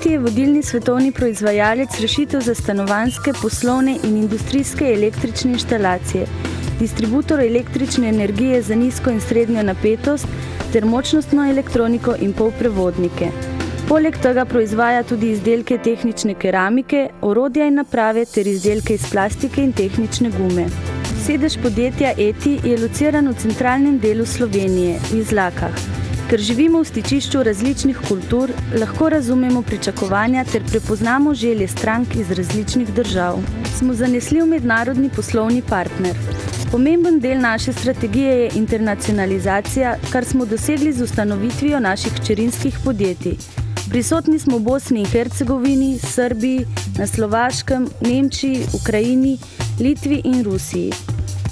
Hiti je vodilni svetovni proizvajalec rešitev za stanovanske, poslovne in industrijske električne inštalacije, distributor električne energije za nizko in srednjo napetost ter močnostno elektroniko in polprevodnike. Poleg tega proizvaja tudi izdelke tehnične keramike, orodja in naprave ter izdelke iz plastike in tehnične gume. Sedež podjetja ETI je lociran v centralnem delu Slovenije, v Izlakah. Ker živimo v stičišču različnih kultur, lahko razumemo pričakovanja ter prepoznamo želje strank iz različnih držav. Smo zanesljiv mednarodni poslovni partner. Pomemben del naše strategije je internacionalizacija, kar smo dosegli z ustanovitvijo naših čerinskih podjetij. Prisotni smo v Bosni in Hercegovini, Srbiji, na Slovaškem, Nemčiji, Ukrajini, Litvi in Rusiji.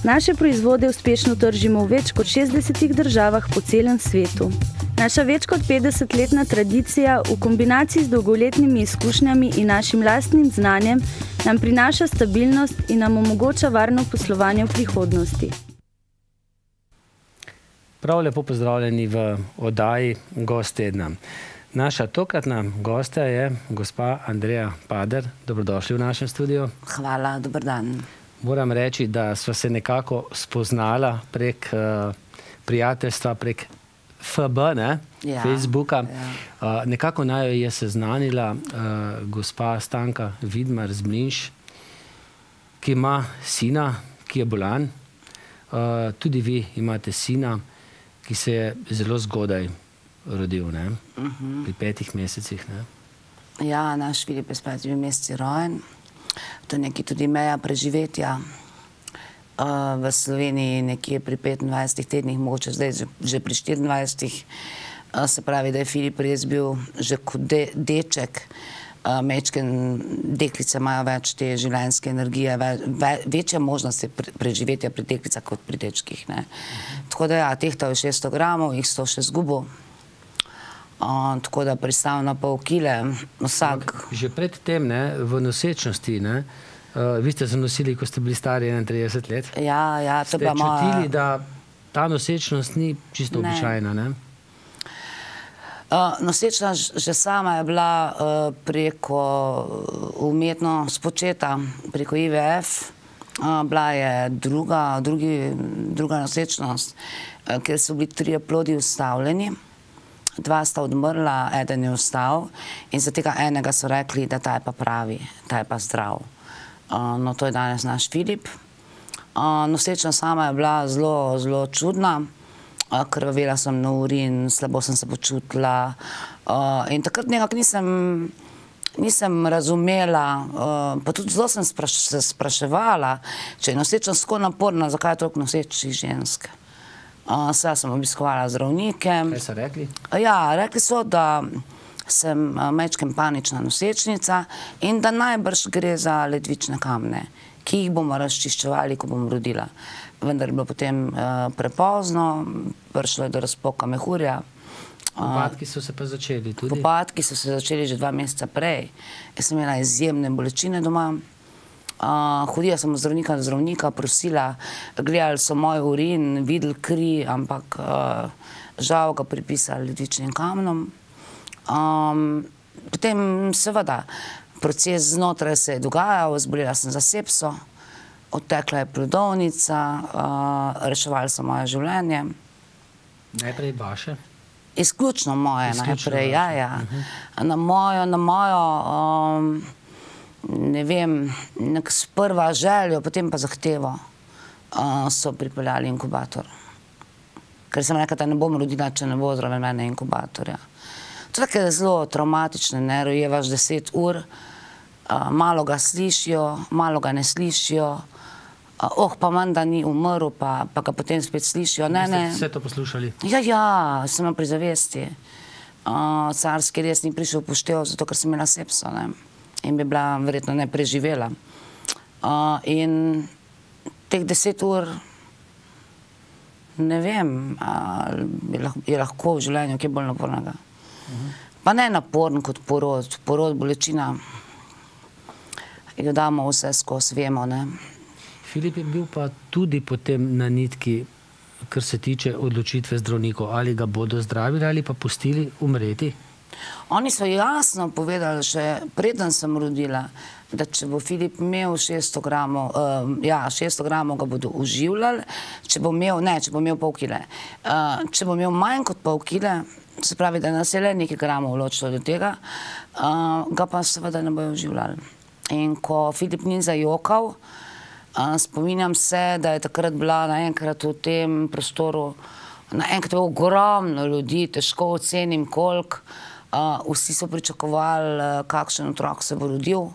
Naše proizvode uspešno tržimo v več kot 60 državah po celem svetu. Naša več kot 50-letna tradicija v kombinaciji z dolgoletnimi izkušnjami in našim lastnim znanjem nam prinaša stabilnost in nam omogoča varno poslovanje v prihodnosti. Prav lepo pozdravljeni v oddaji Gost tedna. Naša tokratna gosta je gospa Andreja Pader. Dobrodošli v našem studiu. Hvala, dobrodan. Hvala moram reči, da smo se nekako spoznala prek uh, prijateljstva, prek FB, ne, ja. Facebooka. Ja. Uh, nekako naj jo je seznanila uh, gospa Stanka Vidmar z Mlinš, ki ima sina, ki je bolan. Uh, tudi vi imate sina, ki se je zelo zgodaj rodil, ne? Uh mhm. -huh. pri petih mesecih. Ne? Ja, naš Filip je spet dve meseci rojen to je nekaj tudi meja preživetja uh, v Sloveniji, nekje pri 25 tednih, mogoče zdaj že, že pri 24. Uh, eh, se pravi, da je Filip res bil že kot de, deček. Eh, Mečke in deklice imajo več te življenjske energije, več, večje možnosti preživetja pri deklicah kot pri dečkih. Ne. Tako da, ja, tehtal je 600 gramov, jih so še zgubo tako da pristavim na pol kile vsak. Že predtem, v nosečnosti, eh, vi ste zanosili, ko ste bili stari 31 let. Ja, ja, to pa moja. Ste čutili, da ta nosečnost ni čisto običajna, ne? Eh, nosečna že sama je bila eh, preko umetno spočeta, preko IVF. Bila je druga nosečnost, ker so bili tri plodi ustavljeni. Ja dva sta odmrla, eden je ostal in za tega enega so rekli, da ta je pa pravi, ta je pa zdrav. Uh, no, to je danes naš Filip. Uh, Nosečna sama je bila zelo, zelo čudna, uh, krvavela sem na urin, slabo sem se počutila in takrat nekako nisem Nisem razumela, pa tudi zelo sem se spraševala, če je nosečnost tako naporna, zakaj je toliko nosečih ženske. Sedaj sem obiskovala zdravnike. Kaj so rekli? Ja, rekli so, da sem mečkem panična nosečnica in da najbrž gre za ledvične kamne, ki jih bomo razčiščevali, ko bom rodila. Vendar je bilo potem prepozno, prišlo je do razpoka mehurja. Popadki so se pa začeli tudi? Popadki so se začeli že dva meseca prej. Jaz sem imela izjemne bolečine doma. Eh, hodila sem od zdravnika do zdravnika, prosila, gledali so moj urin, videli kri, ampak uh, žal ga pripisali ljudičnim kamnom. Um, potem seveda proces znotraj se je dogajal, zbolila sem za sepso, odtekla je plodovnica, uh, eh, reševali so moje življenje. Najprej vaše? Izključno moje, Izključno najprej, vaše. ja, ja. Uh -huh. Na mojo, na mojo, um, ne vem, nek sprva željo, potem pa zahtevo, uh, so pripeljali inkubator. Ker sem rekla, da ne bom rodila, če ne bo zraven mene inkubatorja. To je zelo traumatično, ne rojevaš deset ur, uh, malo ga slišijo, malo ga ne slišijo. Oh, pa manj, da ni umrl, pa, pa ga potem spet slišijo. Ne, ne. Vse to poslušali. Ja, ja samo pri zavesti. Uh, carski res ni prišel upoštevati, zato ker sem imel sepso. Ne in bi bila verjetno ne preživela. In teh deset ur, ne vem, je lahko v življenju kaj bolj napornega. Pa ne naporn kot porod. Porod, bolečina, jo damo vse skozi, vemo. Filip je bil pa tudi potem na nitki, kar se tiče odločitve zdravnikov. Ali ga bodo zdravili ali pa pustili umreti? Ja. Oni so jasno povedali, še preden sem rodila, da če bo Filip imel 600 gramov, uh, ja, 600 gramov ga bodo uživljali, če bo imel, ne, če bo imel pol kile. Uh, če bo imel manj kot pol kile, se pravi, da nas je le nekaj gramov vločilo do tega, uh, ga pa seveda ne bojo uživljali. In ko Filip ni zajokal, uh, spominjam se, da je takrat bila naenkrat v tem prostoru naenkrat ogromno ljudi, težko ocenim koliko, vsi so pričakovali, eh, kakšen otrok se bo rodil.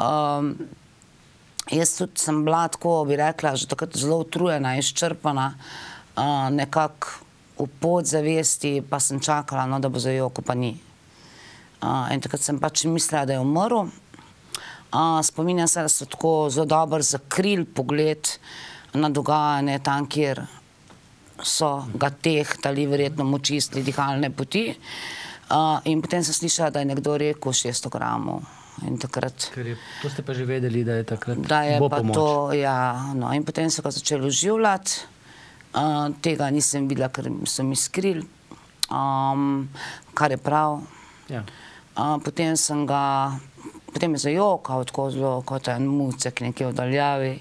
Um, jaz tudi sem bila tako, bi rekla, že takrat zelo utrujena in izčrpana, uh, nekako v podzavesti, pa sem čakala, no, da bo za joko pa ni. Uh, in takrat sem pač mislila, da je umrl. Uh, spominjam se, da so tako zelo dobro zakril pogled na dogajanje tam, kjer so ga tehtali verjetno moči iz dihalne poti. Uh, in potem sem slišala, da je nekdo rekel 600 gramov. In takrat, je, to ste pa že vedeli, da je takrat da je bo pomoč. To, ja, no, in potem so ga začeli uživljati. Uh, tega nisem videla, ker sem iskril, um, kar je prav. Ja. Uh, potem sem ga, potem je zajokal, tako zelo kot en mucek nekje v daljavi.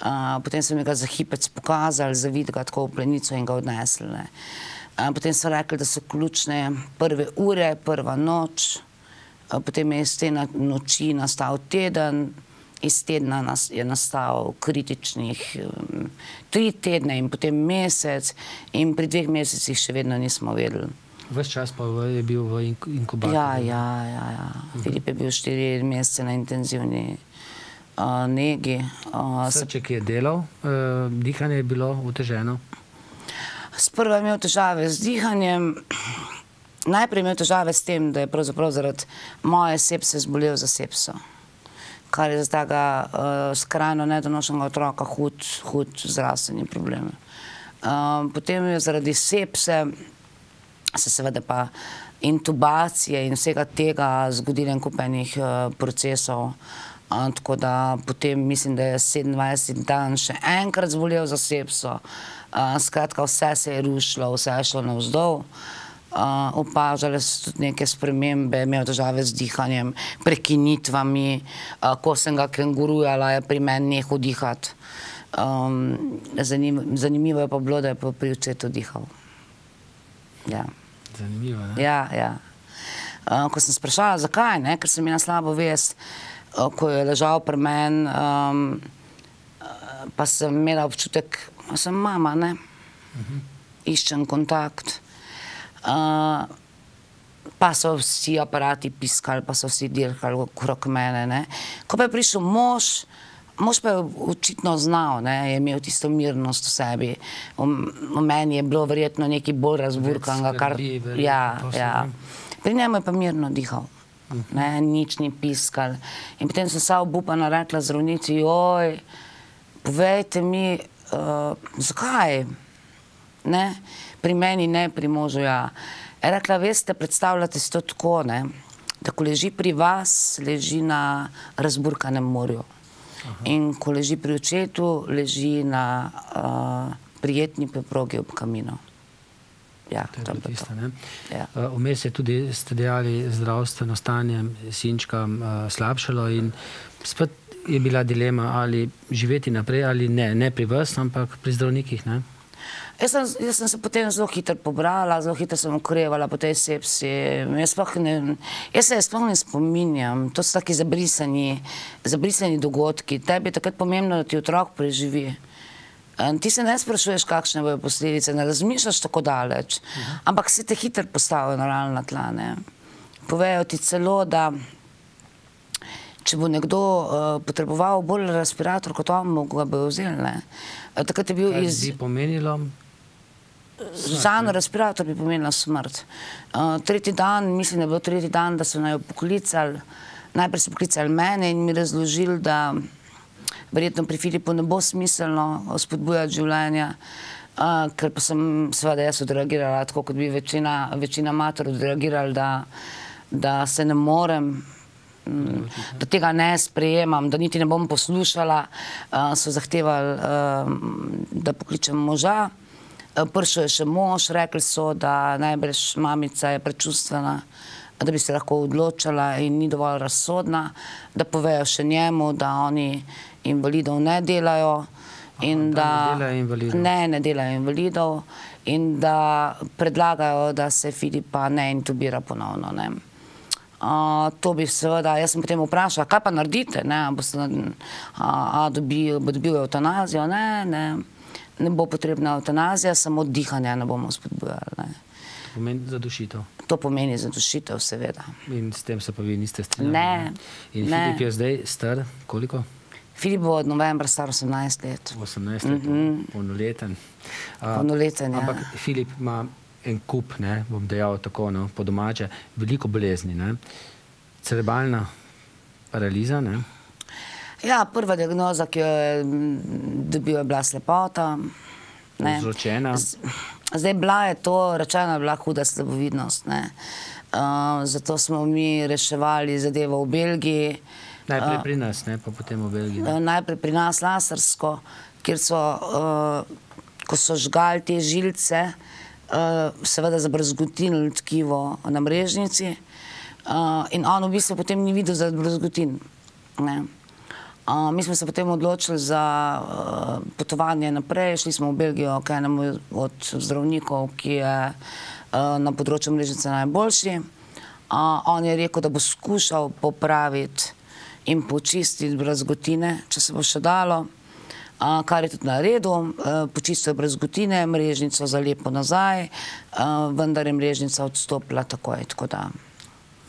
Uh, potem sem ga za hipec pokazal, za vid ga tako v plenico in ga odnesel. Ne. Potem so rekli, da so ključne prve ure, prva noč, potem je iz te noči nastal teden, iz tedna je nastal kritičnih um, tri tedne in potem mesec in pri dveh mesecih še vedno nismo vedeli. Ves čas pa je bil v inkubatorju? Ja, ja, ja. ja. Mhm. Filip je bil štiri mesece na intenzivni negi. Srček je delal, dihanje eh, je bilo oteženo? Ja. Sprva je imel težave z dihanjem, najprej je imel težave s tem, da je pravzaprav zaradi moje sepse zbolel za sepso, kar je za tega uh, skrajno nedonošenega otroka hud, hud zdravstveni problem. Um, potem je zaradi sepse, se seveda pa intubacije in vsega tega zgodilo enkupenih uh, eh, procesov. Tako da potem mislim, da je 27 dan še enkrat zvolil za sepso. Uh, Skratka, vse se je rušilo, vse je šlo navzdol. Opažale so tudi neke spremembe, imel težave z dihanjem, prekinitvami, ko sem ga kengurujala, je pri meni nehal dihati. Zanimivo je pa bilo, da je pri očetu dihal. Ja. Zanimivo, ne? Ja, ja. Ko sem sprašala, zakaj, ne, ker sem imela slabo vest, ko je ležal pri meni, pa sem imela občutek, sem mama, ne? Iščem kontakt. Pa so vsi aparati piskali, pa so vsi dirkali okrog mene, ne? Ko pa je prišel mož, mož pa je očitno znal, ne? Je imel tisto mirnost v sebi. V meni je bilo verjetno nekaj bolj razburkanega, kar... Več skrbi, verjetno. Ja, ja. Pri njemu je pa mirno dihal. Ne, nič ni piskal. In potem sem sva obupana rekla zdravnici, oj, povejte mi, Eh, zakaj? Ne? Pri meni ne, pri možu ja. Je rekla, veste, predstavljate si to tako, ne? da ko leži pri vas, leži na razburkanem morju. Aha. In ko leži pri očetu, leži na uh, prijetni peprogi ob kamino. Ja, to je tam tudi tisto. Ja. Eh, vmes ja. uh, je tudi, ste dejali, zdravstveno stanje sinčka uh, slabšalo in spet je bila dilema, ali živeti naprej ali ne, ne pri vas, ampak pri zdravnikih. Ne? Jaz sem, jaz sem se potem zelo hitro pobrala, zelo hitro sem okrevala po tej sepsi. Jaz, ne, jaz se sploh ne spominjam, to so taki zabrisani, zabrisani dogodki. Tebi je takrat pomembno, da ti otrok preživi. Ti se ne sprašuješ, kakšne bodo posledice, ne razmišljaš tako daleč, mhm. ampak se te hitro postavijo na realna tla. Ne. Povejo ti celo, da če bo nekdo eh, potreboval bolj respirator, kot on bo ga vzeli. Eh, takrat je bil iz... Kaj bi pomenilo? Zan respirator bi pomenila smrt. Eh, tretji dan, mislim, da je bil tretji dan, da so naj poklicali, najprej so poklicali mene in mi razložili, da verjetno pri Filipu ne bo smiselno spodbujati življenja, ker pa sem seveda jaz odreagirala, tako kot bi večina mater odreagirala, da se ne morem vsega Mm. da tega ne sprejemam, da niti ne bom poslušala, eh, so zahtevali, eh, da pokličem moža. Eh, Pršel je še mož, rekli so, da najbrž mamica je prečustvena, da bi se lahko odločala in ni dovolj razsodna, da povejo še njemu, da oni invalidov ne delajo. In da ne delajo, ne, ne delajo invalidov in da predlagajo, da se Filipa ne intubira ponovno. Ne. Mhm to bi seveda, jaz sem potem vprašala, kaj pa naredite, ne, bo se, a bo dobil eutanazijo, ne, ne, ne bo potrebna eutanazija, samo dihanje ne bomo spodbujali, ne. To pomeni zadušitev? To pomeni zadušitev, seveda. In s tem se pa vi niste strenali? Ne, ne. In Filip je zdaj star, koliko? Filip bo od novembra star 18 let. 18 let, mhm. polnoleten. Polnoleten, ja. Ampak Filip ima en kup, ne, bom dejal tako no, po domače, veliko bolezni. Ne. Cerebralna paraliza. Ne. Ja, prva diagnoza, ki jo je mm, dobil, je bila slepota. Zročena. Zdaj bila je to, rečeno je bila huda slabovidnost. Ne. Uh, zato smo mi reševali zadevo v Belgiji. Najprej uh, pri nas, ne, pa potem v Belgiji. Ne. Uh, najprej pri nas, lasersko, kjer so, uh, ko so žgali te žilce, uh, Eh, seveda zabrzgotinil tkivo na mrežnici uh, in on v bistvu potem ni videl zabrzgotin. Uh, eh, mi smo se potem odločili za uh, potovanje naprej, šli smo v Belgijo, kaj nam je od zdravnikov, ki je uh, na področju mrežnice najboljši. Uh, on je rekel, da bo skušal popraviti in počistiti brazgotine, če se bo še dalo kar je tudi na redu, eh, počistil je brez gotine, mrežnico zalepo nazaj, eh, vendar je mrežnica odstopila takoj, tako da.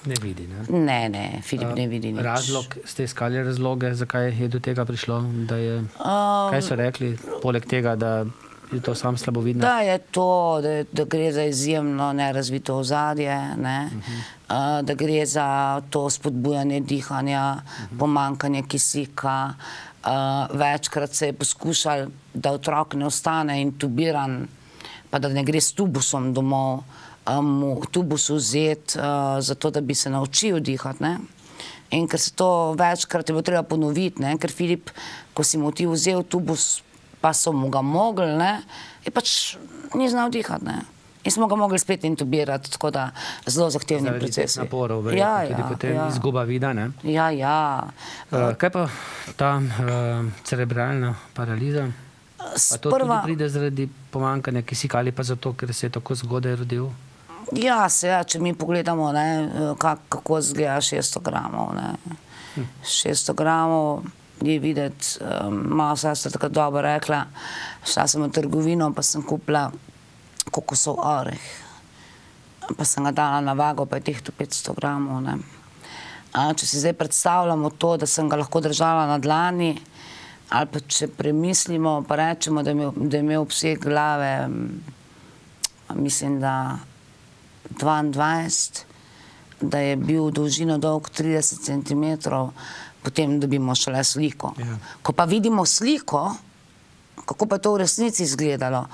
Ne vidi, ne? Ne, ne, Filip eh, ne vidi nič. Razlog, ste iskali razloge, zakaj je do tega prišlo, da je, kaj so rekli, poleg tega, da je to sam slabovidno? Da je to, da gre za izjemno nerazvito ozadje, ne, mhm. da gre za to spodbujanje dihanja, mhm. pomankanje kisika, ne, večkrat se je poskušal, da otrok ne ostane intubiran, pa da ne gre s tubusom domov, mu tubus vzeti, zato da bi se naučil dihati. In ker se to večkrat je bo treba ponoviti, ker Filip, ko si mu ti vzel tubus, pa so mu ga mogli, je pač ni znal dihati. In smo ga mogli spet intubirati, tako da zelo zahtevni Zavedi proces. Zaradi naporov, verjetno, ja, tudi ja, potem ja. izguba vida, ne? Ja, ja. Uh, kaj pa ta uh, cerebralna paraliza? Pa to sprva... tudi pride zaradi pomankanja kisika ali pa zato, ker se je tako zgodaj rodil? Ja, se ja, če mi pogledamo, ne, eh, kak, kako zgleda 600 gramov, ne. Hm. 600 gramov je videti, um, malo sestra tako dobro rekla, šla sem v trgovino, pa sem kupila kokosov oreh. Pa sem ga dala na vago, pa je tehto 500 gramov. Če si zdaj predstavljamo to, da sem ga lahko držala na dlani, ali pa če premislimo, pa rečemo, da je imel vse glave, mislim, da 22, da je bil dolžino dolg 30 centimetrov, potem dobimo šele sliko. Ja. Ko pa vidimo sliko, kako pa je to v resnici izgledalo,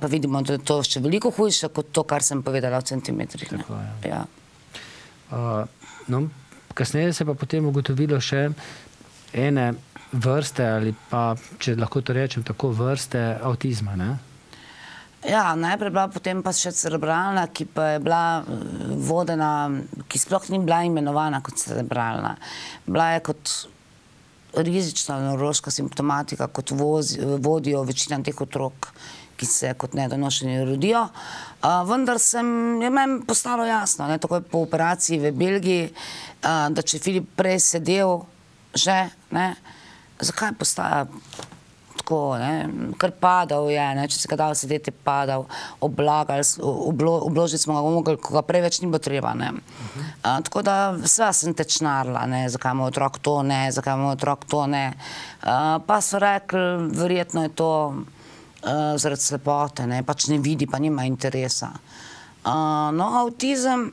pa vidimo, da je to še veliko hujše kot to, kar sem povedala v centimetrih. Tako, ja. Ja. Uh, no, kasneje se pa potem ugotovilo še ene vrste ali pa, če lahko to rečem, tako vrste avtizma. Ne? Ja, najprej bila potem pa še cerebralna, ki pa je bila eh, vodena, ki sploh ni bila imenovana kot cerebralna. Bila je kot rizična nevrološka simptomatika, kot vodijo večina teh otrok, ki se kot nedonošeni rodijo. Vendar je meni postalo jasno, tako je po operaciji v Belgiji, da če je Filip prej sedel že, zakaj postaja težko, ne? kar padal je, ne? če se ga dal sedeti, padal, oblagal, oblo, obložil smo ga, mogli, ko ga preveč ni bilo treba. Ne? Uh -huh. a, tako da sva sem tečnarila, ne? zakaj ima otrok to ne, zakaj ima otrok to ne. A, pa so rekli, verjetno je to a, zaradi slepote, ne? pač ne vidi, pa nima interesa. A, no, avtizem,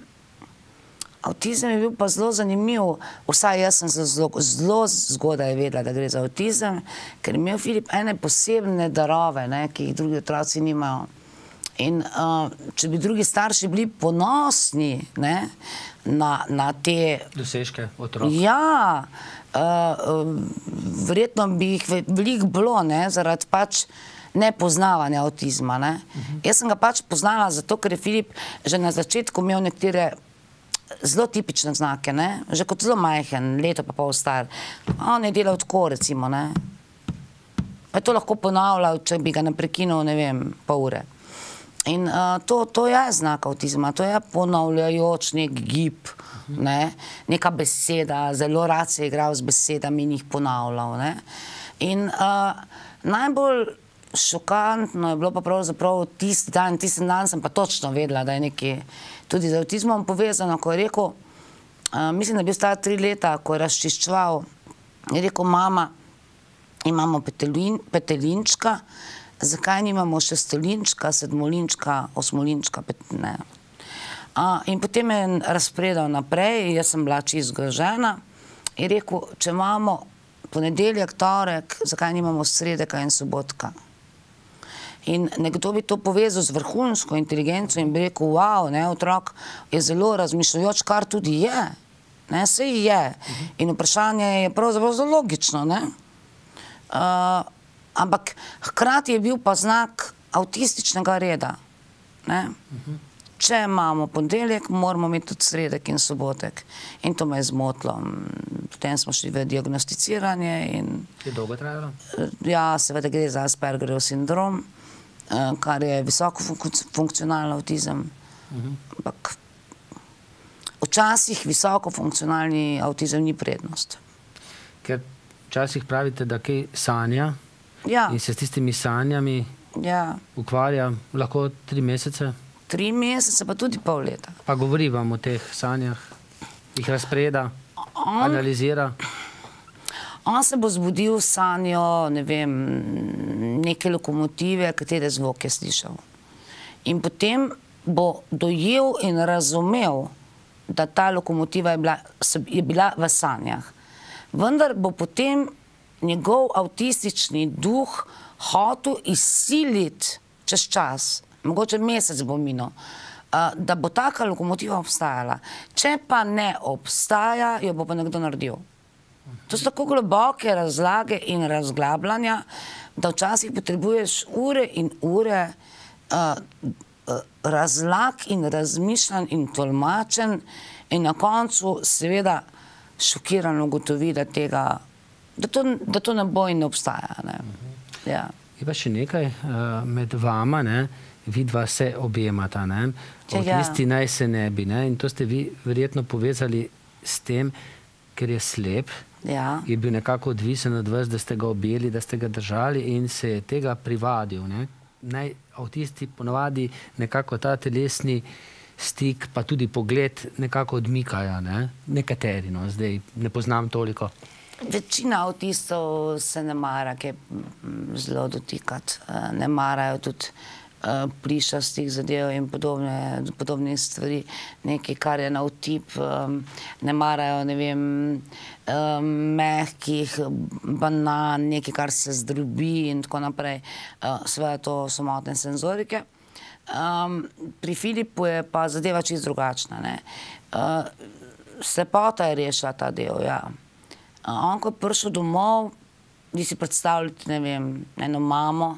Avtizem je bil pa zelo zanimiv, vsaj jaz sem zelo, zelo zgodaj vedela, da gre za avtizem, ker je imel Filip ene posebne darove, ne, ki jih drugi otroci nimajo. In uh, če bi drugi starši bili ponosni ne, na, na te dosežke otrok. Ja, uh, verjetno bi jih veliko bilo ne, zaradi pač nepoznavanja avtizma. Ne. Uh mhm. -huh. Jaz sem ga pač poznala zato, ker je Filip že na začetku imel nekatere zelo tipične znake, ne? že kot zelo majhen, leto pa pol star. On je delal tako, recimo. Ne? Pa je to lahko ponavljal, če bi ga ne prekinil, ne vem, pol ure. In uh, to, to je znak avtizma, to je ponavljajoč nek gib, ne? neka beseda, zelo rad se je igral z besedami in jih ponavljal. Ne? In uh, najbolj šokantno je bilo pa pravzaprav tisti dan, tisti dan sem pa točno vedela, da je nekaj tudi z avtizmom povezano, ko je rekel, mislim, da je bil star tri leta, ko je razčiščeval, je rekel, mama, imamo petelinčka, zakaj nimamo šestelinčka, sedmolinčka, osmolinčka, ne. In potem je razpredal naprej, jaz sem bila čist zgražena, je rekel, če imamo ponedeljek, torek, zakaj nimamo sredeka in sobotka. In potem je razpredal naprej, In nekdo bi to povezal z vrhunsko inteligenco in bi rekel, wow, ne, otrok je zelo razmišljajoč, kar tudi je. Ne, se je. Uh -huh. In vprašanje je pravzaprav zelo logično. Ne? Uh, ampak hkrati je bil pa znak avtističnega reda. Ne? Uh -huh. Če imamo ponedeljek, moramo imeti tudi sredek in sobotek. In to me je zmotilo. Mm, potem smo šli v diagnosticiranje. In... Je dolgo trajalo? Eh, ja, seveda gre za Aspergerjev sindrom. Uh, Eh, kar je visoko funkcionalno avtizem. Mhm. Ampak včasih visoko funkcionalni avtizem ni prednost. Ker včasih pravite, da kaj sanja ja. in se s tistimi sanjami ja. ukvarja lahko tri mesece? Tri mesece, pa tudi pol leta. Pa govori vam o teh sanjah, jih razpreda, analizira? Ja. On se bo zbudil s sanjo ne vem, neke lokomotive, katere zvok je slišal. In potem bo dojel in razumel, da ta lokomotiva je bila, je bila v sanjah. Vendar bo potem njegov avtistični duh hotel izsiliti čez čas, mogoče mesec bo minil, da bo taka lokomotiva obstajala. Če pa ne obstaja, jo bo pa nekdo naredil. To so tako globoke razlage in razglabljanja, da včasih potrebuješ ure in ure uh, razlag in razmišljanj in tolmačen in na koncu seveda šokiran ugotovi, da, tega, da, to, da to ne bo in ne obstaja. Ne? Uh -huh. ja. Je pa še nekaj uh, med vama, ne? vi dva se objemata, ne? Ja, od tisti ja. naj se ne bi. Ne? In to ste vi verjetno povezali s tem, ker je slep, ja. je bil nekako odvisen od vas, da ste ga objeli, da ste ga držali in se je tega privadil. Ne? Naj, avtisti ponovadi nekako ta telesni stik, pa tudi pogled, nekako odmikajo. Ne? Nekateri, no? zdaj ne poznam toliko. Večina avtistov se ne mara, ki je mm, zelo dotikati. Eh, ne marajo tudi. Eh, plišastih zadev in podobne stvari, nekaj, kar je na vtip, ne marajo, ne vem, mehkih banan, nekaj, kar se zdrubi in tako naprej. Eh, Sve to so motne senzorike. Pri Filipu je pa zadeva čist drugačna. Eh, slepota je rešila ta del, ja. On, ko je prišel domov, ni si predstavljati, ne vem, eno mamo,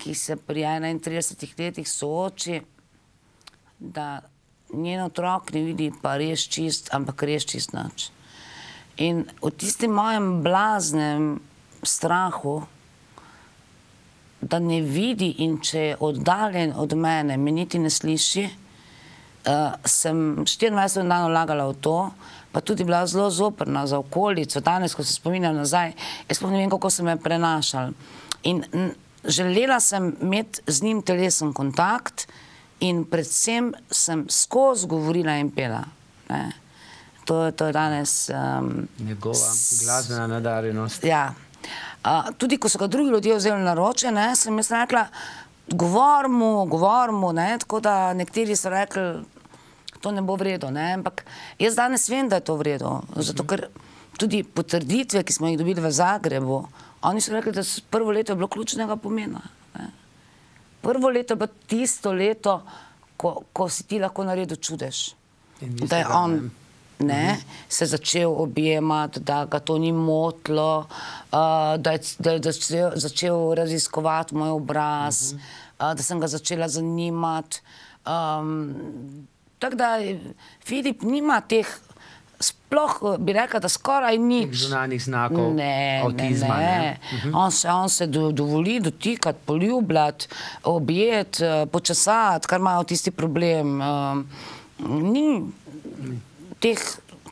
ki se pri 31 letih sooči, da njen otrok ne vidi, pa res čist, ampak res čist nič. In v tistem mojem blaznem strahu, da ne vidi in če je oddaljen od mene, me niti ne sliši, eh, sem 24 dan vlagala v to, pa tudi bila zelo zoprna za okolico. Danes, ko se spominjam nazaj, jaz spomnim, kako sem me prenašala. In Želela sem imeti z njim telesen kontakt in predvsem sem skozi govorila in pela. To je danes... Njegova glasbena nadarjenost. Ja. Tudi, ko so ga drugi ljudje vzeli na roče, sem jaz rekla, govor mu, govor mu, tako da nekateri so rekli, to ne bo vredo. Ampak jaz danes vem, da je to vredo, mhm. zato ker tudi potrditve, ki smo jih dobili v Zagrebu, Oni so rekli, da je prvo leto je bilo ključnega pomena. Ne. Prvo leto je bilo tisto leto, ko, ko si ti lahko naredil čudež. Da je on ne, mhm. se začel objemati, da ga to ni motilo, uh, da je da, da začel, začel raziskovati moj obraz, uh, da sem ga začela zanimati. Um, Tako da Filip nima teh sploh, bi rekla, da skoraj ni. Zunanih znakov, ne, avtizma, ne. ne. ne. Uh-huh. On se, on se do, dovoli dotikati, poljubljati, objeti, uh, eh, počasati, kar imajo tisti problem. Uh, ni. ni teh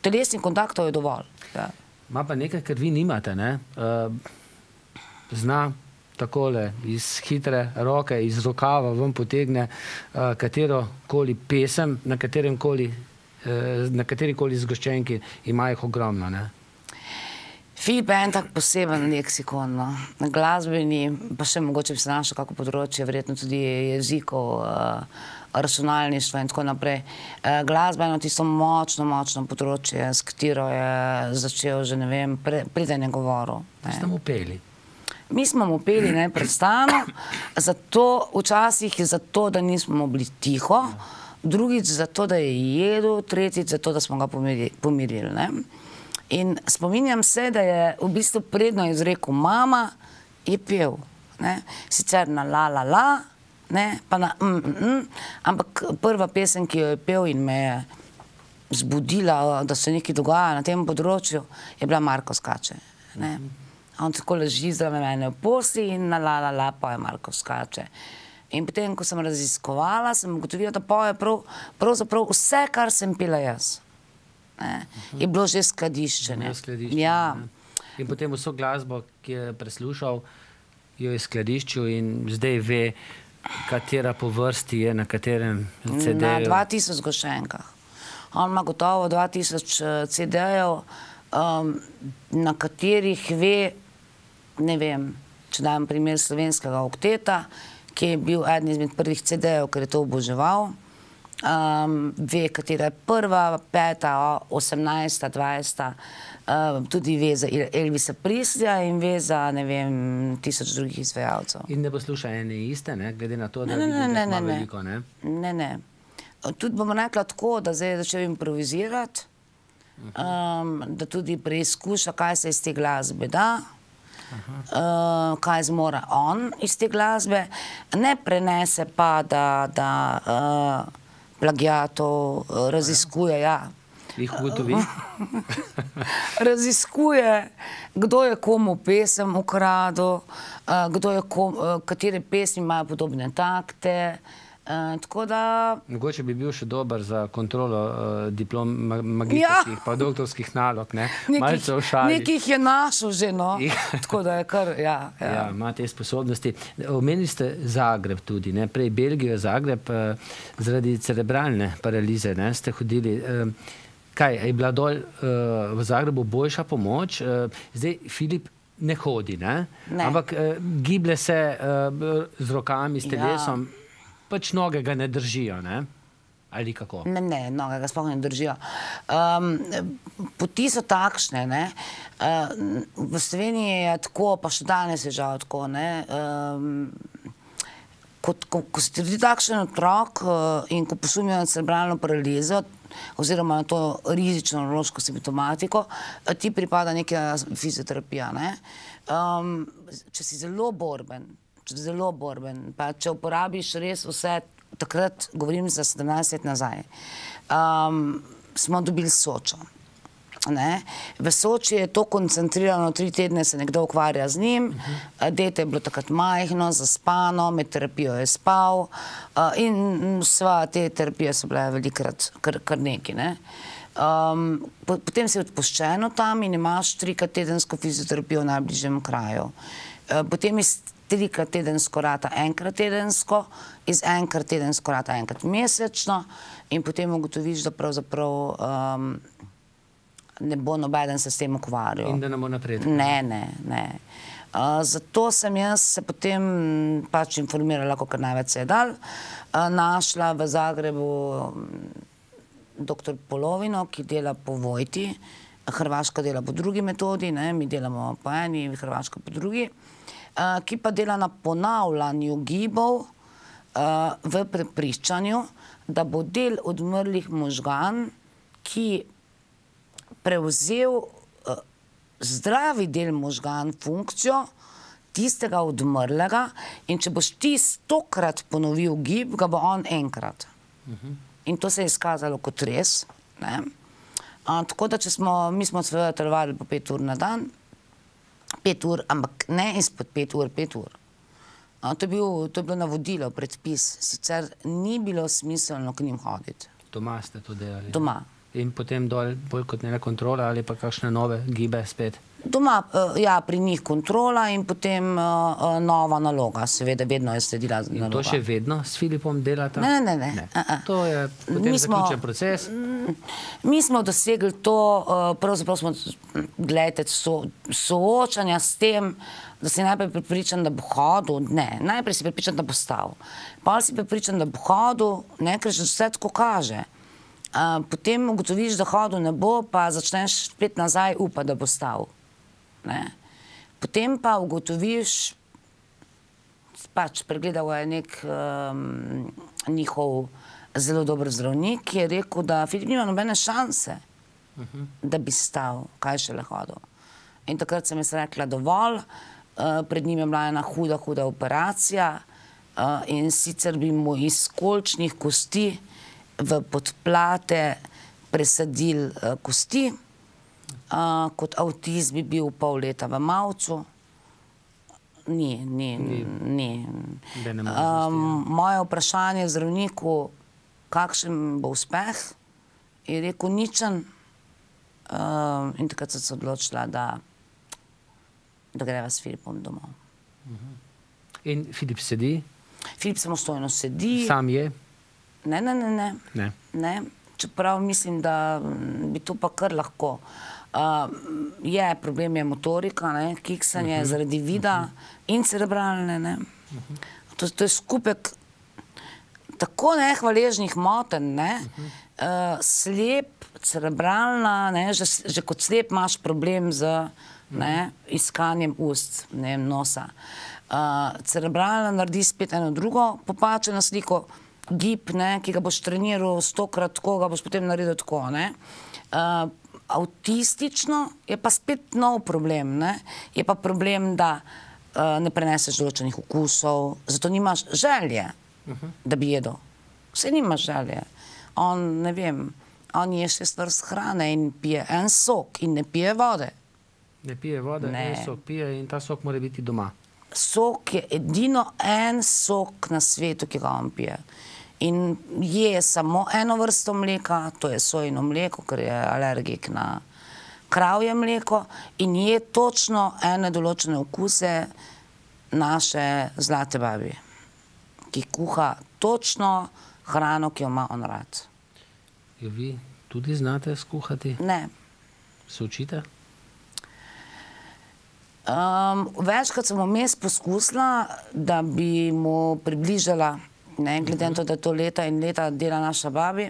telesnih kontaktov je dovolj. Ja. Ma pa nekaj, kar vi nimate, ne? uh, zna. Takole, iz hitre roke, iz rokava, vam potegne uh, katero koli pesem, na katerem koli Eh, na kateri koli zgoščenki imajo ogromno. Ne? Filip je en tak poseben leksikon, no. glasbeni, pa še mogoče bi se našel kako področje, verjetno tudi jezikov, uh, eh, racionalništva in tako naprej. Uh, glasba je tisto močno, močno področje, s katero je začel že ne vem, pre, preden je govoril. Ne. Ste mu peli? Mi smo mu peli neprestano, zato, včasih je zato, da nismo bili tiho. No drugič zato, da je jedel, tretjič zato, da smo ga pomirili. Ne? In spominjam se, da je v bistvu predno izrekel mama, je pel. Ne? Sicer na la la la, ne? pa na mm, mm, ampak prva pesem, ki jo je pel in me je zbudila, da se nekaj dogaja na tem področju, je bila Marko Skače. Ne? On tako leži zraven mene v posti in na la la la pa je Marko Skače. In potem, ko sem raziskovala, sem ugotovila, da poje pravzaprav prav vse, kar sem pila jaz. Je bilo že skladiščenje. skladiščenje ja. In potem vso glasbo, ki je preslušal, jo je skladiščil in zdaj ve, katera po vrsti je na katerem CD-ju. Na 2000 zgošenkah. On ima gotovo 2000 eh, CD-jev, um, na katerih ve, ne vem, če dajem primer slovenskega okteta, ki je bil eden izmed prvih CD-jev, ker je to oboževal. Um, ve, katera je prva, peta, osemnajsta, dvajsta, um, tudi ve za Elvisa Prislja in ve za ne vem, tisoč drugih izvajalcev. In ne posluša ene iste, ne? glede na to, da ne, ne, ne, ne, ne. veliko, ne? Ne, ne. Tudi bom rekla tako, da zdaj začel improvizirati, um, da tudi preizkuša, kaj se iz te glasbe da uh, kaj zmore on iz te glasbe, ne prenese pa, da, da uh, plagiatov raziskuje. Ja. Raziskuje, kdo je komu pesem ukradel, uh, kdo je komu, uh, katere pesmi imajo podobne takte. Uh, Eh, tako da. Mogoče bi bil še dober za kontrolo uh, diplom, magistrskih, ja. pa doktorskih nalog. Ne? Nekih, nekih je našel že no. Ja. tako da je kar. Ja, ja. ja ima te sposobnosti. Omenili ste Zagreb tudi, ne? prej Belgijo, Zagreb, uh, zaradi cerebralne paralize ne? ste hodili. Uh, Kaj, je bila dol, uh, v Zagrebu boljša pomoč, uh, zdaj Filip ne hodi, ne? Ne. ampak uh, giblje se uh, z rokami, s telesom. Ja pač noge ga ne držijo. Ne? Ali kako? Ne, ne, noge ga sploh ne držijo. Um, poti so takšne. Ne? Uh, v Sloveniji je tako, pa še danes je žal tako. Um, Kot, ko, ko se tudi takšen otrok uh, in ko posumijo na cerebralno paralizo oziroma na to rizično nevrološko simptomatiko, ti pripada neka fizioterapija. Ne? Um, če si zelo borben, Pač zelo borben. Pa če uporabiš res vse, takrat govorim za 17 let nazaj, um, smo dobili Sočo. Ne? V Soči je to koncentrirano, tri tedne se nekdo ukvarja z njim, uh mhm. -huh. dete je bilo takrat majhno, zaspano, med terapijo je spal uh, in sva te terapije so bile velikrat kar, kar neki. Ne? Um, potem si odpoščeno tam in imaš trikrat tedensko fizioterapijo v najbližjem kraju. Eh, potem iz trikrat tedensko rata enkrat tedensko, iz enkrat tedensko rata enkrat mesečno in potem ugotoviš, da pravzaprav ehm, ne bo nobeden se s tem ukvarjal. In da ne bo napredil. Ne, ne, ne. Eh, zato sem jaz se potem pač informirala, kako največ se je dal. Eh, našla v Zagrebu mm, doktor Polovino, ki dela po Vojti. Hrvaška dela po drugi metodi, mi delamo po eni, Hrvaška po drugi. Hrvaška po drugi. Eh, ki pa dela na ponavljanju gibov eh, v prepriščanju, da bo del odmrlih možgan, ki prevzel eh, zdravi del možgan funkcijo tistega odmrlega in če boš ti stokrat ponovil gib, ga bo on enkrat. Mhm. In to se je izkazalo kot res. Tako da, če smo, mi smo svojo trvali po pet ur na dan, pet ur, ampak ne izpod pet ur, pet ur. No, to, je bil, to je bilo navodilo, predpis, sicer ni bilo smiselno k njim hoditi. Doma ste to delali? Doma. Ne? in potem dol bolj kot ne kontrola ali pa kakšne nove gibe spet? Doma, eh, ja, pri njih kontrola in potem uh, nova naloga, seveda vedno je sledila naloga. In to še vedno s Filipom delata? Ne, ne, ne. ne. ne. To je potem smo, zaključen proces? Mm, mi smo dosegli to, uh, pravzaprav smo, gledajte, so, soočanja s tem, da si najprej pripričan, da bo hodil, ne, najprej si pripričan, da bo stal. Pa si pripričan, da bo hodil, ne, ker že vse tako kaže potem ugotoviš, da hodu ne bo, pa začneš spet nazaj, upa, da bo stal. Ne? Potem pa ugotoviš, pač pregledal je nek um, njihov zelo dober zdravnik, ki je rekel, da Filip nima nobene šanse, uh mhm. -huh. da bi stal, kaj še le hodil. In takrat sem jaz rekla dovolj, uh, pred njim je bila ena huda, huda operacija uh, in sicer bi mu iz kolčnih kosti uh, v podplate presadili eh, kosti, eh, kot avtist bi bil pol leta v Mavcu. Ni, ni, ni. Eh, ja. Moje vprašanje je zdravniku, kakšen bo uspeh, je rekel ničen. In takrat se odločila, da greva s Filipom domov. Mhm. In Filip sedi? Filip samostojno sedi. Sam je? Sam je. Ne, ne, ne, ne. ne. ne. Čeprav mislim, da mm, bi to pa kar lahko. Uh, je problem je motorika, ne, kiksanje uh mhm. -huh. zaradi vida uh mhm. -huh. in cerebralne. Ne. Uh mhm. -huh. to, to je skupek tako nehvaležnih moten. Ne. Uh, slep, cerebralna, ne, že, že kot slep imaš problem z ne, iskanjem ust, ne, nosa. Uh, cerebralna naredi spet eno drugo popačeno sliko gib, ne, ki ga boš treniral stokrat, ko ga boš potem naredil tako. Ne. Uh, avtistično je pa spet nov problem. Ne. Je pa problem, da uh, ne preneseš določenih okusov, zato nimaš želje, uh -huh. da bi jedel. Vse nimaš želje. On, ne vem, on je še stvar hrane in pije en sok in ne pije vode. Ne pije vode, ne. en sok pije in ta sok mora biti doma. Sok je edino en sok na svetu, ki ga on pije. Uh, in je samo eno vrsto mleka, to je sojno mleko, ker je alergik na kravje mleko in je točno ene določene okuse naše zlate babi, ki kuha točno hrano, ki jo ima on rad. Jo vi tudi znate skuhati? Ne. Se učite? Ehm, večkrat sem vmes poskusila, da bi mu približala vse, ne, glede na to, da to leta in leta dela naša babi,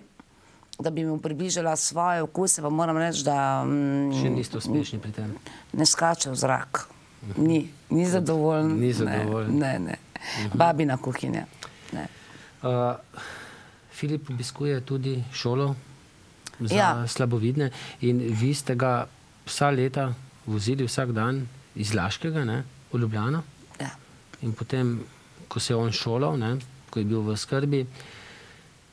da bi mu približala svoje okuse, pa moram reči, da... Mm, Še niste uspešni pri tem. Ne skače v zrak. Ni. Ni zadovoljen. Ni zadovoljen. Ne, ne. Mhm. Babina kuhinja. Filip obiskuje tudi šolo za ja. slabovidne in vi ste ga vsa leta vozili vsak dan iz Laškega, v Ljubljano. Ja. In potem, ko se je on šolal, ko je bil v skrbi,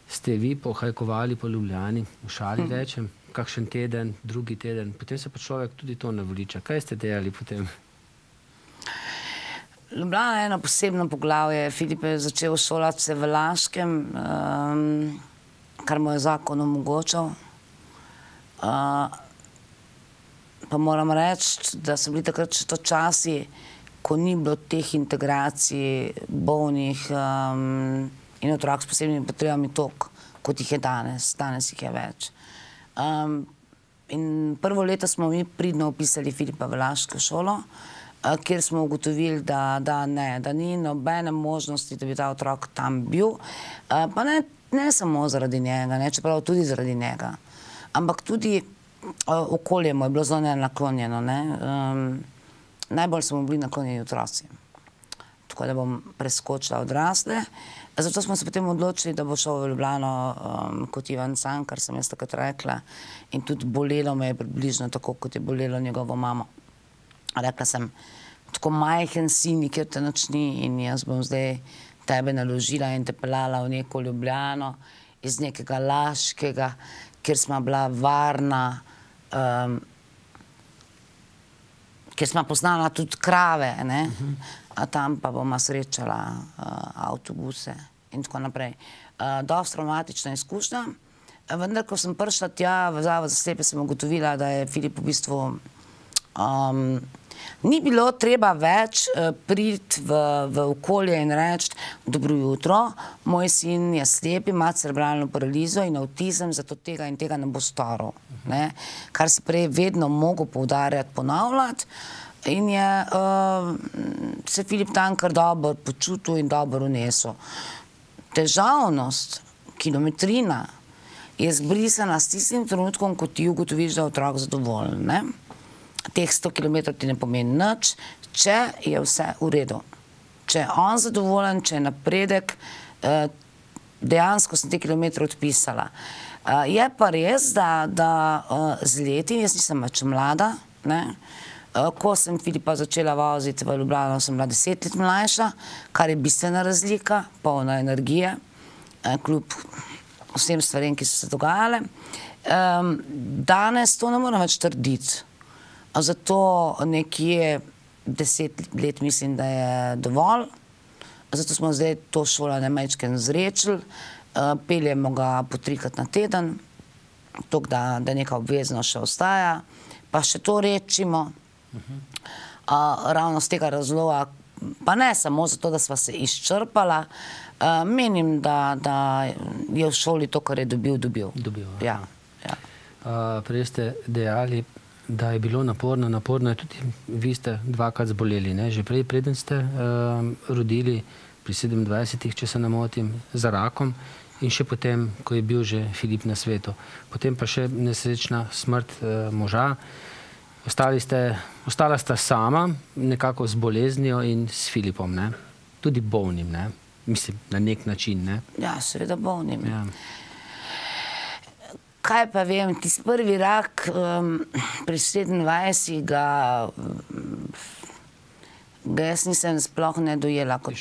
ste vi pohajkovali po Ljubljani, v šali hm. rečem, kakšen teden, drugi teden, potem se pa človek tudi to navliča. Kaj ste dejali potem? Ljubljana je eno posebno poglavje. Filip je začel šolati se v Laškem, ehm, kar mu je zakon omogočal. Eh, pa moram reči, da so bili takrat še to časi, da je bilo, ko ni bilo teh integracij bolnih um, in otrok s posebnimi potrebami, toliko kot jih je danes, danes jih je več. Um, In prvo leto smo mi pridno opisali Filipa Vlaško šolo, uh, kjer smo ugotovili, da, da, ne, da ni nobene možnosti, da bi ta otrok tam bil. Uh, pa ne, ne samo zaradi njega, ne, čeprav tudi zaradi njega, ampak tudi uh, okolje mu je bilo zelo neenaklonjeno. Ne. Um, najbolj smo bili naklonjeni otroci. Tako da bom preskočila odrasle. Zato smo se potem odločili, da bo šel v Ljubljano um, kot Ivan San, kar sem jaz takrat rekla. In tudi bolelo me je približno tako, kot je bolelo njegovo mamo. Rekla sem, tako majhen si, nikjer te načni in jaz bom zdaj tebe naložila in te pelala v neko Ljubljano iz nekega laškega, kjer sma bila varna, um, kjer smo poznala tudi krave, ne? A tam pa bomo srečala eh, avtobuse in tako naprej. Eh, Dost traumatična izkušnja. Eh, vendar, ko sem prišla tja v Zavod za slepe, sem ugotovila, da je Filip v bistvu ehm, Ni bilo treba več eh, priti v okolje in reči, dobro jutro, moj sin je slep, ima cerebralno paralizo in avtizem, zato tega in tega ne bo staral. Kar se prej vedno mogel povdarjati, ponavljati in je eh, se Filip Tanker dobro počutil in dobro vnesel. Težavnost, kilometrina je zbrisana s tistim trenutkom, ko ti ugotoviš, da je otrok zadovoljen teh 100 km ti ne pomeni nič, če je vse v redu. Če je on zadovoljen, če je napredek, eh, dejansko sem te km odpisala. Eh, je pa res, da eh, z leti, jaz nisem več mlada, ko sem Filipa začela voziti v Ljubljano, sem bila deset let mlajša, kar je bistvena razlika, polna energije, kljub vsem stvarem, ki so se dogajale. Ehm, danes to ne moram več trditi. Zato nekje deset let mislim, da je dovolj. Zato smo zdaj to šolo na mečken zrečili. Peljemo ga po trikrat na teden, tako da, da neka obvezno še ostaja. Pa še to rečimo. Uh, ravno z tega razloga, pa ne samo zato, da smo se izčrpala, uh, menim, da, da je v šoli to, kar je dobil, dobil. dobil ja, ja. Uh, prej ste dejali, da je bilo naporno, naporno je tudi vi ste dvakrat zboleli, ne? že prej, preden ste uh, rodili, pri 27-ih, če se ne motim, za rakom in še potem, ko je bil že Filip na svetu. Potem pa še nesrečna smrt uh, moža. Ostali ste, ostala sta sama, nekako z boleznijo in s Filipom, ne? tudi bolnim, ne? mislim, na nek način. Ne? Ja, seveda bolnim. Ja kaj pa vem, ti si prvi rak, um, pri 27. ga, ga jaz nisem sploh ne dojela. Kot...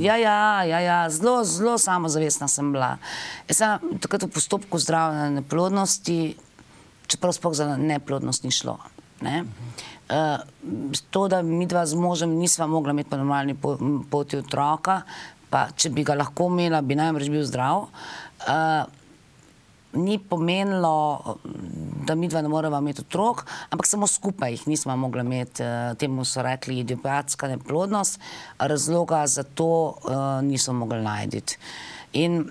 Ja, ja, ja, ja, zelo, zelo samozavestna sem bila. Jaz sem takrat v postopku zdravljenja neplodnosti, čeprav sploh za neplodnost ni šlo. Ne? Uh, to, da mi dva z možem nisva mogla imeti po normalni poti otroka, pa če bi ga lahko imela, bi najmrež bil zdrav. Uh, ni pomenilo, da mi dva ne moramo imeti otrok, ampak samo skupaj jih nismo mogli imeti. Eh, temu so rekli idiopatska neplodnost, razloga za to eh, niso mogli najditi. In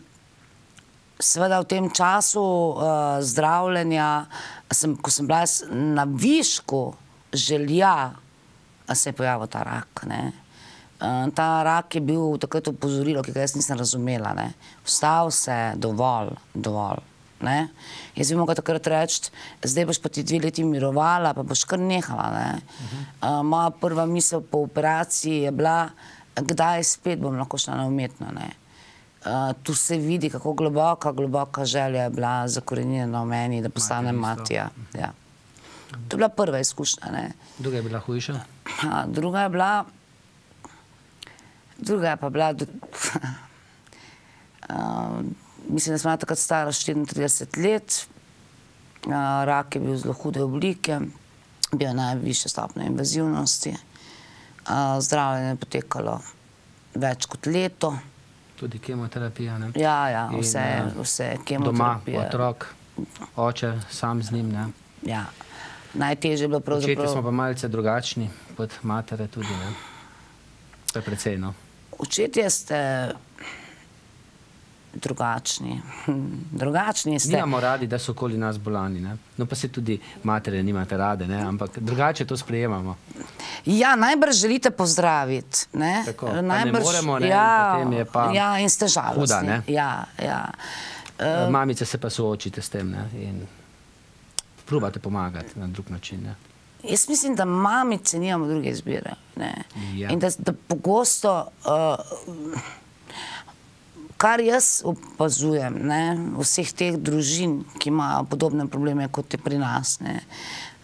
seveda v tem času eh, zdravljenja, ko sem bila na višku želja, se je pojavil ta rak. Ta rak je bil takrat upozorilo, ki ga jaz nisem razumela. Vstal se dovolj, dovolj. Ne? Jaz bi lahko takrat rekel, zdaj boš pa ti dve leti mirovala, pa boš kar nehala. Ne? Uh -huh. uh, moja prva misel po operaciji je bila, kdaj spet bom lahko šla na umetno. Uh, tu se vidi, kako globoka, globoka želja je bila zakorenjena v meni, da postane matija. Mhm. Ja. To je bila prva izkušnja. Ne? Druga je bila hujša. Uh, druga je bila. Druga je pa bila, da mislim, da sem takrat stara 34 let, rak je bil zelo hude oblike, bil je najvišja stopna invazivnosti, zdravljenje je potekalo več kot leto. Tudi kemoterapija, ne? Ja, ja, vse je eh, kemoterapija. Doma, otrok, oče, sam z njim, ne? Ja, najtežje je bilo pravzaprav... Očeti smo pa malce drugačni, pod matere tudi, ne? To je precej, no? Očeti jaz te drugačni. Hm, drugačni ste. Nimamo radi, da so okoli nas bolani. Ne? No pa se tudi matere nimate rade, ne? ampak drugače to sprejemamo. Ja, najbrž želite pozdraviti. Ne? Tako, najbrž, pa ne moremo, ne? Ja, potem je pa ja, in ste žalostni. huda. Ne? Ja, ja. Uh, Mamice se pa soočite s tem ne? in probate pomagati na drug način. Ne? Jaz mislim, da mamice nimamo druge izbire. Ne? Ja. In da, da pogosto uh, kar jaz opazujem ne, vseh teh družin, ki imajo podobne probleme kot je pri nas. Ne,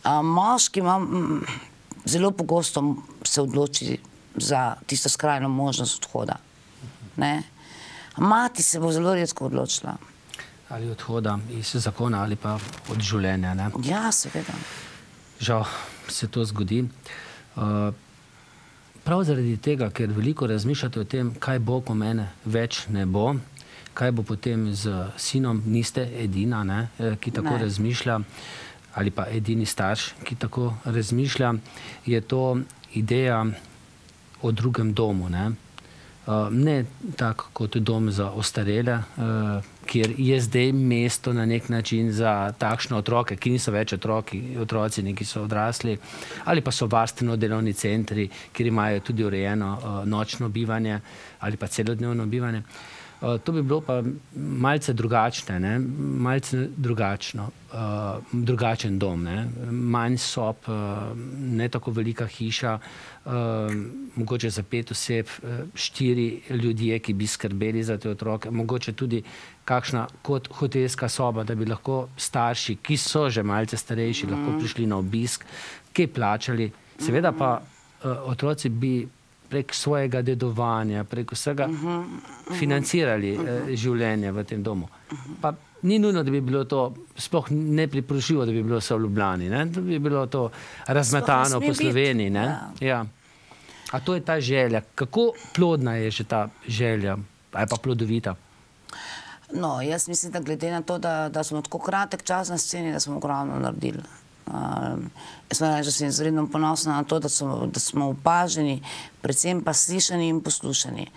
a, moški ima, m, mm, zelo pogosto se odloči za tisto skrajno možnost odhoda. Ne. Mati se bo zelo redko odločila. Ali odhoda iz zakona ali pa od življenja. Ne. Ja, seveda. Žal se to zgodi. Uh, prav zaradi tega, ker veliko razmišljate o tem, kaj bo, ko mene več ne bo, kaj bo potem z sinom, niste edina, ne, eh, ki tako ne. razmišlja, ali pa edini starš, ki tako razmišlja, je to ideja o drugem domu. Ne, eh, ne tako kot dom za ostarele, uh, kjer je zdaj mesto na nek način za takšne otroke, ki niso več otroki, otroci, neki so odrasli, ali pa so varstveno delovni centri, kjer imajo tudi urejeno eh, nočno bivanje ali pa celodnevno bivanje. Eh, to bi bilo pa malce drugačne, ne? malce drugačno, uh, drugačen dom, ne? manj sob, uh, ne tako velika hiša, uh, mogoče za pet oseb, uh, štiri ljudje, ki bi skrbeli za te otroke, mogoče tudi kakšna kot hotelska soba, da bi lahko starši, ki so že malce starejši, mm. lahko prišli na obisk, ki plačali. Seveda pa uh, otroci bi prek svojega dedovanja, prek vsega mm -hmm. financirali eh, mhm. življenje v tem domu. Mhm. Pa ni nujno, da bi bilo to sploh ne priprošljivo, da bi bilo vse v Ljubljani, ne? da bi bilo to razmetano po Sloveniji. Ne? Ja. ja. A to je ta želja. Kako plodna je že ta želja, ali pa plodovita? No, jaz mislim, da glede na to, da, da smo tako kratek čas na sceni, da smo ogromno naredili. Uh, jaz reči, sem izredno ponosna na to, da smo, da smo upaženi, predvsem pa slišani in poslušani.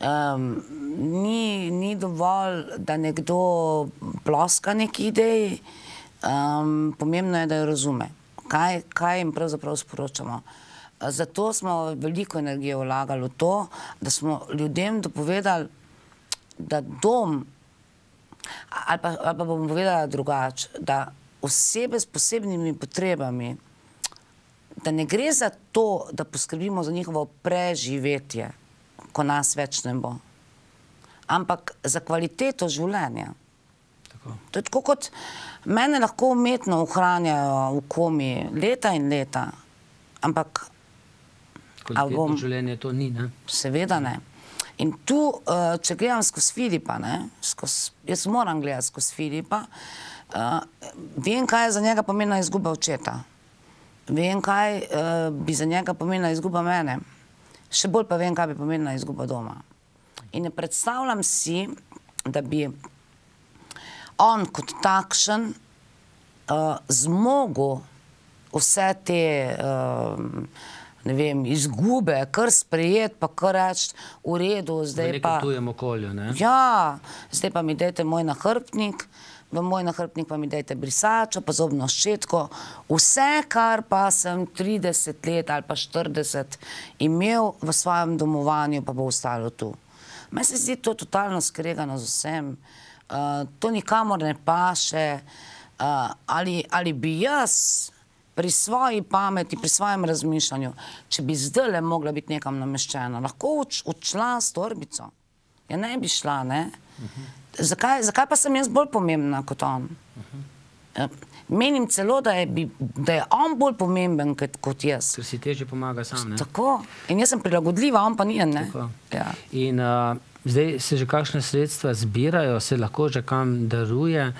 Um, ni, ni dovolj, da nekdo ploska neki ideji, um, ehm, pomembno je, da jo razume, kaj, kaj jim pravzaprav sporočamo. Zato smo veliko energije vlagali v to, da smo ljudem dopovedali, da dom ali pa, ali pa bom povedala drugače, da osebe s posebnimi potrebami, da ne gre za to, da poskrbimo za njihovo preživetje, ko nas več ne bo, ampak za kvaliteto življenja. Tako. To je tako kot mene lahko umetno ohranjajo v komi leta in leta, ampak... Kvaliteto bom, življenje to ni, ne? Seveda ne. Mhm. In tu, eh, če gledam skozi Filipa, jaz moram gledati skozi Filipa, eh, vem, kaj je za njega pomenila izguba očeta. Vem, kaj eh, bi za njega pomenila izguba mene. Še bolj pa vem, kaj bi pomenila izguba doma. In ne predstavljam si, da bi on kot takšen zmogo vse te vse, ne vem, izgube, kar sprejeti, pa kar reči v redu. Zdaj pa, okolju, ja, zdaj pa mi dajte moj nahrbnik, v moj nahrbnik pa mi dajte brisačo, pa zobno ščetko. Vse, kar pa sem 30 let ali pa 40 imel v svojem domovanju, pa bo ostalo tu. Meni se zdi to totalno skregano z vsem. Uh, to nikamor ne paše. Uh, ali, ali bi jaz pri svoji pameti, pri svojem razmišljanju, če bi zdaj le mogla biti nekam nameščena, lahko odšla s torbico. Ja ne bi šla, ne? Zakaj, zakaj pa sem jaz bolj pomembna kot on? Ja, menim celo, da je, bi, da je on bolj pomemben kot, kot jaz. Ker si teže pomaga sam, ne? Tako. In jaz sem prilagodljiva, on pa nije, ne? Tako. Ja. In uh, zdaj se že kakšne sredstva zbirajo, se lahko že kam daruje,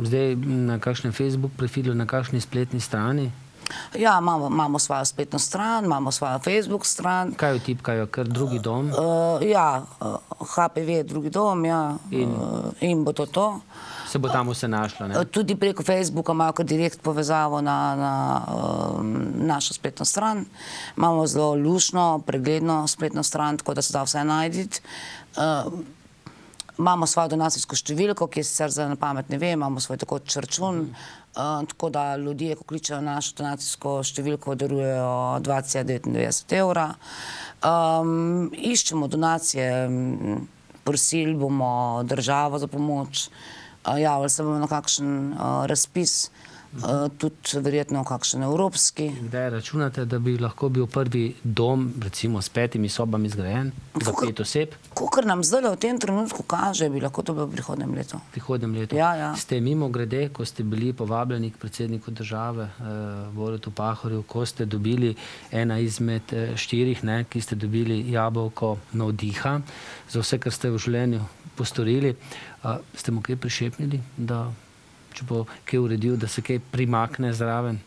zdaj na kakšnem Facebook profilu, na kakšni spletni strani? Ja, imamo, imamo svojo spletno stran, imamo svojo Facebook stran. Kaj vtipkajo, ker drugi eh, dom? Uh, uh, ja, uh, eh, HPV je drugi dom, ja. In? Uh, in bo to to. Se bo tam vse našlo, ne? Uh, tudi preko Facebooka imajo kot direkt povezavo na, na uh, našo spletno stran. Imamo zelo lušno, pregledno spletno stran, tako da se da vse najdi. Uh, Imamo svojo donacijsko številko, ki je sicer za pamet ne ve, imamo svoj tako črčun, mm tako da ljudje, ko kličajo našo donacijsko številko, darujejo 2,99 evra. Um, iščemo donacije, prosili bomo državo za pomoč, uh, javili se bomo na kakšen uh, razpis. Uh, Eh, tudi verjetno kakšen evropski. Kdaj računate, da bi lahko bil prvi dom, recimo s petimi sobami zgrajen, za pet oseb? Kukor nam zdaj v tem trenutku kaže, bi lahko to bil v prihodnem letu. V prihodnem letu. Ja, ja. Ste mimo grede, ko ste bili povabljeni k predsedniku države, Voletu eh, Pahorju, ko ste dobili ena izmed eh, štirih, ki ste dobili jabolko na vdiha, za vse, kar ste v življenju postorili, ste mu kaj prišepnili, da če bo kaj uredil, da se kaj primakne zraven?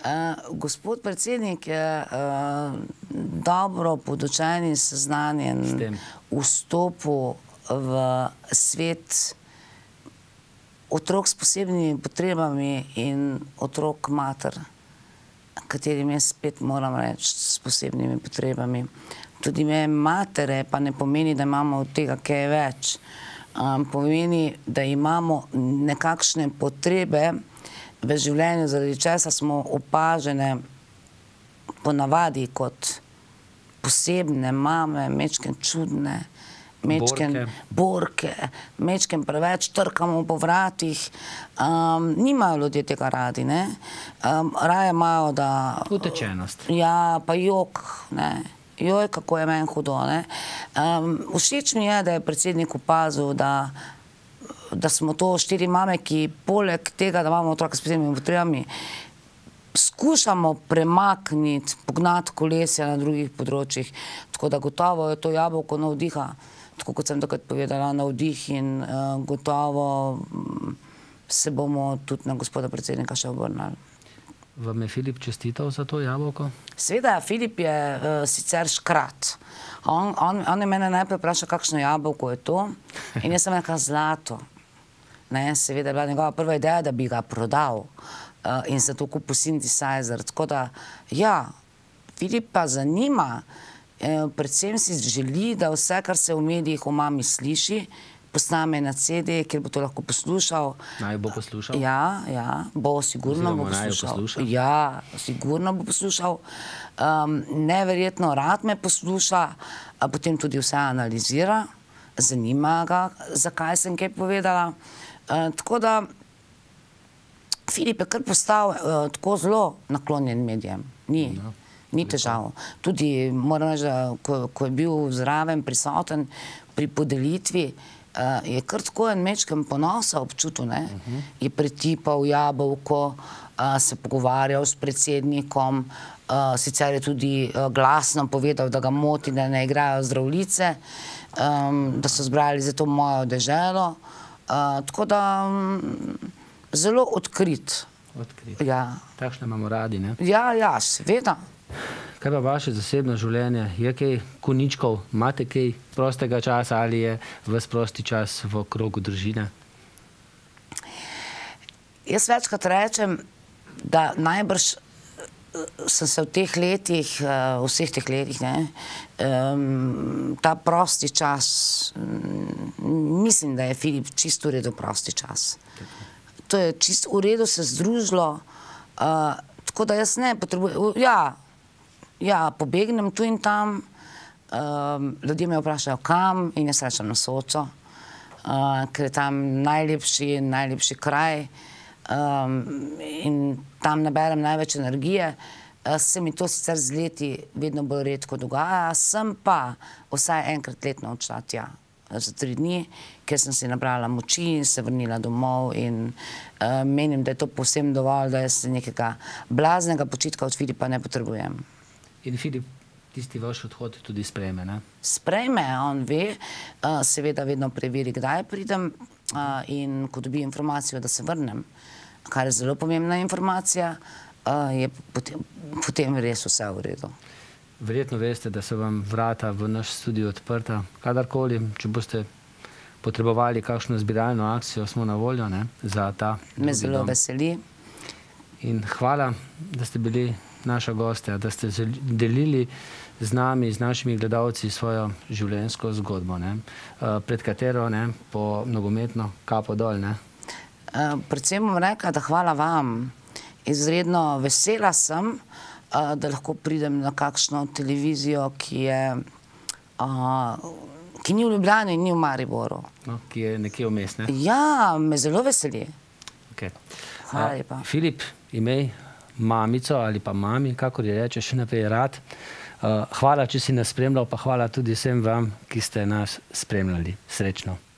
Uh, gospod predsednik je uh, dobro podočen in seznanjen s tem. Vstopu v svet otrok s posebnimi potrebami in otrok mater, katerim jaz spet moram reči s posebnimi potrebami. Tudi me matere, pa ne pomeni, da imamo od tega kaj več. Uh, pomeni, da imamo nekakšne potrebe v življenju, zaradi česa smo opažene ponavadi kot posebne mame, mečken čudne, mečken borke, mečken preveč, trkamo po vratih. Nimajo ljudje tega radi, ne. Raje imajo, da... Utečenost. Ja, pa jok, ne. Ne joj, kako je meni hudo. Všeč um, mi je, da je predsednik opazil, da, da smo to štiri mame, ki poleg tega, da imamo otroke s posebnimi potrebami, skušamo premakniti, pognati kolesje na drugih področjih. Tako da gotovo je to jabolko navdiha, tako kot sem takrat povedala, navdih in uh, gotovo mm, se bomo tudi na gospoda predsednika še obrnali. Vam je Filip čestital za to jabolko? Sveda, Filip je uh, sicer škrat. On, on, on je mene najprej vprašal, kakšno jabolko je to. In jaz sem rekel, zlato. Ne, seveda je bila njegova prva ideja, da bi ga prodal uh, in zato kupil Synthesizer. Tako da, ja, Filipa zanima, eh, predvsem si želi, da vse, kar se v medijih o mami sliši, uh, posname na CD, ker bo to lahko poslušal. Naj bo poslušal? Ja, ja, bo sigurno bo poslušal. Ja, sigurno bo poslušal. Um, neverjetno rad me posluša, potem tudi vse analizira, zanima ga, zakaj sem kaj povedala. Uh, tako da, Filip je kar postal uh, tako zelo naklonjen medijem. Ni. Ja, ni težav. Tudi, moram reči, da ko je bil zraven prisoten pri podelitvi, Eh, je kar tako en mečkem ponosa občutil, ne? Mhm. Je pretipal jabolko, eh, se pogovarjal s predsednikom, eh, sicer je tudi glasno povedal, da ga moti, da ne igrajo zdravljice, da so zbrali za to mojo deželo. Tako da, mm, zelo odkrit. Odkrit. Ja. Takšne imamo radi, ne? Ja, ja, seveda. Ja. Kaj pa vaše zasebno življenje? Je kaj koničkov, imate kaj prostega časa ali je vas prosti čas v krogu družine? Jaz večkrat rečem, da najbrž eh, sem se v teh letih, eh, vseh teh letih, ta prosti čas, mm, mislim, da je Filip čisto v redu prosti čas. To je čisto v redu se združilo, eh, tako da jaz ne potrebujem, ja, ja, pobegnem tu in tam, um, ljudje me vprašajo, kam in jaz rečem na Sočo, uh, ker je tam najlepši, najlepši kraj um, in tam naberem največ energije. Eh, se mi to sicer z leti vedno bolj redko dogaja, sem pa vsaj enkrat letno odšla tja eh, za tri dni, ker sem si nabrala moči in se vrnila domov in uh, menim, da je to povsem dovolj, da jaz nekega blaznega počitka od Filipa ne potrebujem. In Filip, tisti vaš odhod tudi sprejme, ne? Sprejme, on ve, eh, seveda vedno preveri, kdaj pridem eh, in ko dobi informacijo, da se vrnem, kar je zelo pomembna informacija, eh, je potem res vse v redu. Verjetno veste, da so vam vrata v naš studiju odprta, kadarkoli, če boste potrebovali kakšno zbiralno akcijo, smo na voljo, ne, za ta... Me zelo veseli in hvala, da ste bili naša gostja, da ste delili z nami, z našimi gledalci svojo življenjsko zgodbo, ne? Eh, pred katero ne? po nogometno kapo dol. Ne? Eh, predvsem bom rekla, da hvala vam. Izredno vesela sem, eh, da lahko pridem na kakšno televizijo, ki je ki ni v Ljubljani in ni v Mariboru. No, ki je nekje vmes, ne? Ja, me zelo veseli. Okay. Hvala lepa. Filip, imej mamico ali pa mami, kako je reče, še naprej rad. Eh, hvala, če si nas spremljal, pa hvala tudi vsem vam, ki ste nas spremljali. Srečno.